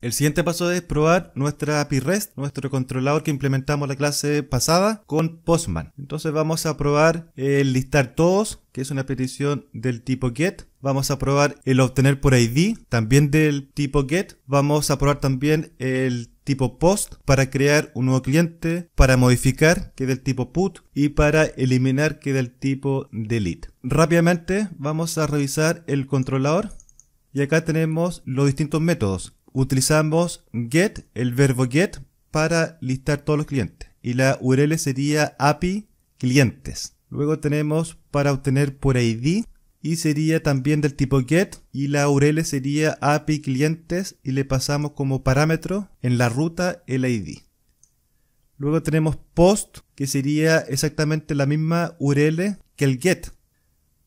El siguiente paso es probar nuestra API REST, nuestro controlador que implementamos la clase pasada con Postman. Entonces vamos a probar el listar todos, que es una petición del tipo get. Vamos a probar el obtener por ID, también del tipo get. Vamos a probar también el tipo post para crear un nuevo cliente, para modificar que del tipo put y para eliminar que del tipo delete. Rápidamente vamos a revisar el controlador y acá tenemos los distintos métodos utilizamos get, el verbo get, para listar todos los clientes. Y la URL sería API clientes. Luego tenemos para obtener por ID y sería también del tipo get y la URL sería API clientes y le pasamos como parámetro en la ruta el ID. Luego tenemos post que sería exactamente la misma URL que el get.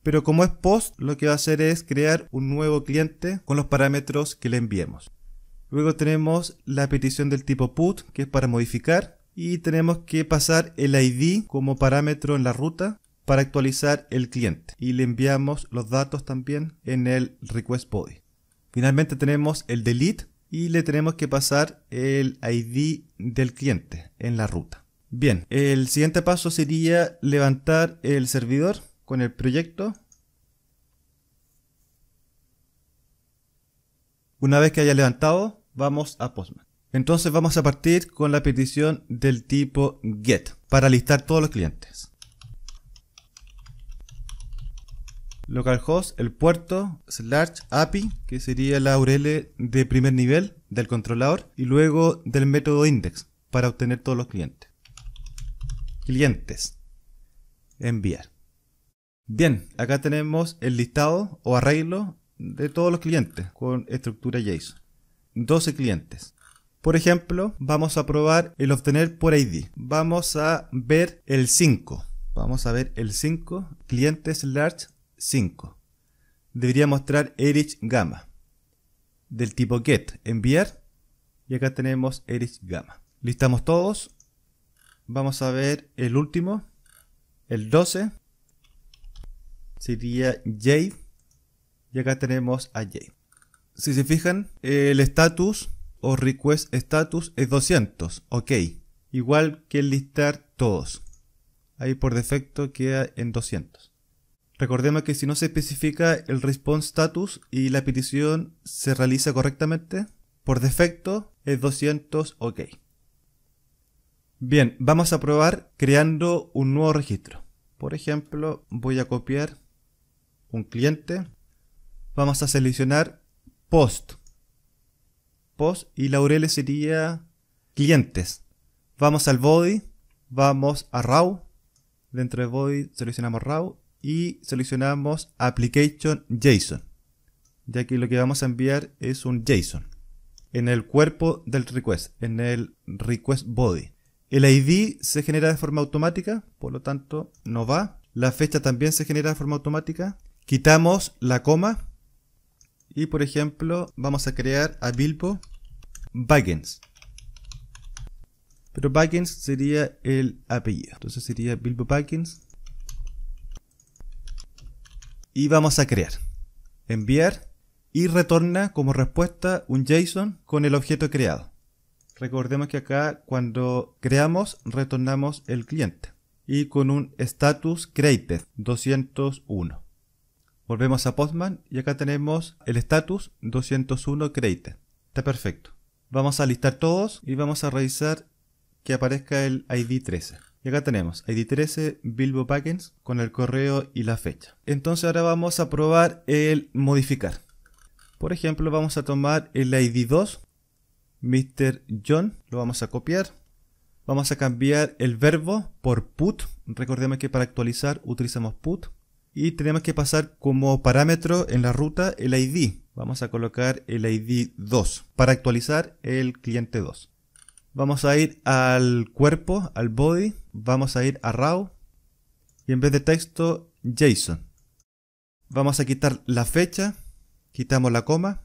Pero como es post, lo que va a hacer es crear un nuevo cliente con los parámetros que le enviemos. Luego tenemos la petición del tipo put, que es para modificar. Y tenemos que pasar el ID como parámetro en la ruta para actualizar el cliente. Y le enviamos los datos también en el request body. Finalmente tenemos el delete y le tenemos que pasar el ID del cliente en la ruta. Bien, el siguiente paso sería levantar el servidor con el proyecto. Una vez que haya levantado, vamos a Postman. Entonces vamos a partir con la petición del tipo get para listar todos los clientes. Localhost, el puerto, slash API, que sería la URL de primer nivel del controlador y luego del método index para obtener todos los clientes. Clientes. Enviar. Bien, acá tenemos el listado o arreglo de todos los clientes con estructura JSON. 12 clientes. Por ejemplo, vamos a probar el obtener por ID. Vamos a ver el 5. Vamos a ver el 5, clientes large 5. Debería mostrar Erich Gamma del tipo get, enviar. Y acá tenemos Erich Gamma. Listamos todos. Vamos a ver el último, el 12. Sería j Y acá tenemos a j. Si se fijan, el status o request status es 200. Ok. Igual que listar todos. Ahí por defecto queda en 200. Recordemos que si no se especifica el response status y la petición se realiza correctamente, por defecto es 200 ok. Bien, vamos a probar creando un nuevo registro. Por ejemplo, voy a copiar un cliente. Vamos a seleccionar post. Post y Laureles sería clientes. Vamos al body, vamos a RAW. Dentro de body seleccionamos RAW y seleccionamos application JSON. Ya que lo que vamos a enviar es un JSON. En el cuerpo del request, en el request body. El ID se genera de forma automática, por lo tanto no va. La fecha también se genera de forma automática. Quitamos la coma y por ejemplo, vamos a crear a Bilbo Baggins. Pero Baggins sería el apellido. Entonces sería Bilbo Baggins. Y vamos a crear. Enviar. Y retorna como respuesta un JSON con el objeto creado. Recordemos que acá cuando creamos retornamos el cliente. Y con un status created 201. Volvemos a Postman y acá tenemos el status 201 created. Está perfecto. Vamos a listar todos y vamos a revisar que aparezca el ID 13. Y acá tenemos ID 13 Bilbo Packings con el correo y la fecha. Entonces ahora vamos a probar el modificar. Por ejemplo, vamos a tomar el ID 2, Mr. John, lo vamos a copiar. Vamos a cambiar el verbo por put. Recordemos que para actualizar utilizamos put y tenemos que pasar como parámetro en la ruta el ID. Vamos a colocar el ID 2 para actualizar el cliente 2. Vamos a ir al cuerpo, al body, vamos a ir a RAW y en vez de texto JSON. Vamos a quitar la fecha, quitamos la coma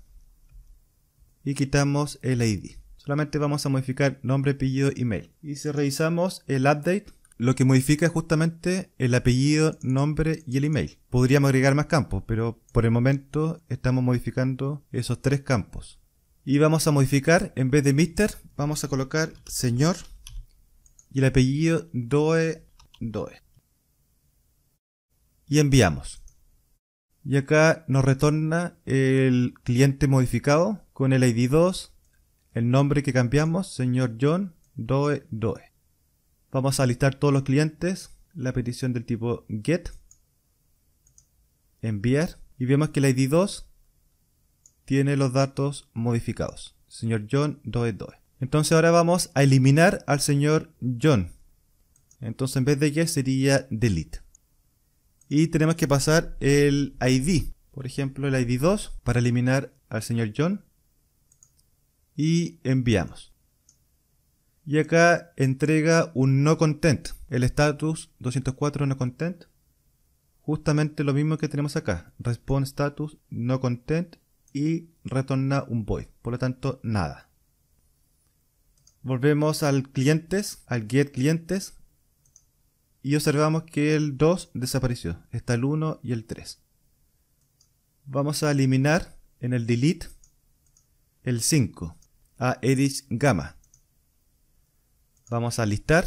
y quitamos el ID. Solamente vamos a modificar nombre, apellido, email. Y si revisamos el update, lo que modifica es justamente el apellido, nombre y el email. Podríamos agregar más campos, pero por el momento estamos modificando esos tres campos. Y vamos a modificar, en vez de Mister, vamos a colocar Señor y el apellido Doe Doe. Y enviamos. Y acá nos retorna el cliente modificado con el ID 2, el nombre que cambiamos, señor John Doe Doe. Vamos a listar todos los clientes, la petición del tipo get, enviar, y vemos que el ID 2 tiene los datos modificados, señor John Doe Doe. Entonces ahora vamos a eliminar al señor John. Entonces en vez de get sería delete. Y tenemos que pasar el ID, por ejemplo el ID 2, para eliminar al señor John. Y enviamos. Y acá entrega un no content. El status 204 no content. Justamente lo mismo que tenemos acá. response status no content y retorna un void. Por lo tanto, nada. Volvemos al clientes, al get clientes. Y observamos que el 2 desapareció. Está el 1 y el 3. Vamos a eliminar en el delete el 5 a edit gamma Vamos a listar.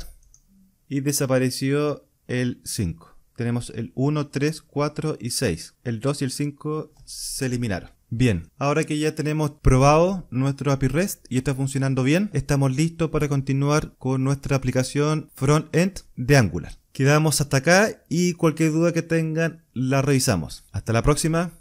Y desapareció el 5. Tenemos el 1, 3, 4 y 6. El 2 y el 5 se eliminaron. Bien, ahora que ya tenemos probado nuestro API REST y está funcionando bien, estamos listos para continuar con nuestra aplicación front-end de Angular. Quedamos hasta acá y cualquier duda que tengan la revisamos. Hasta la próxima.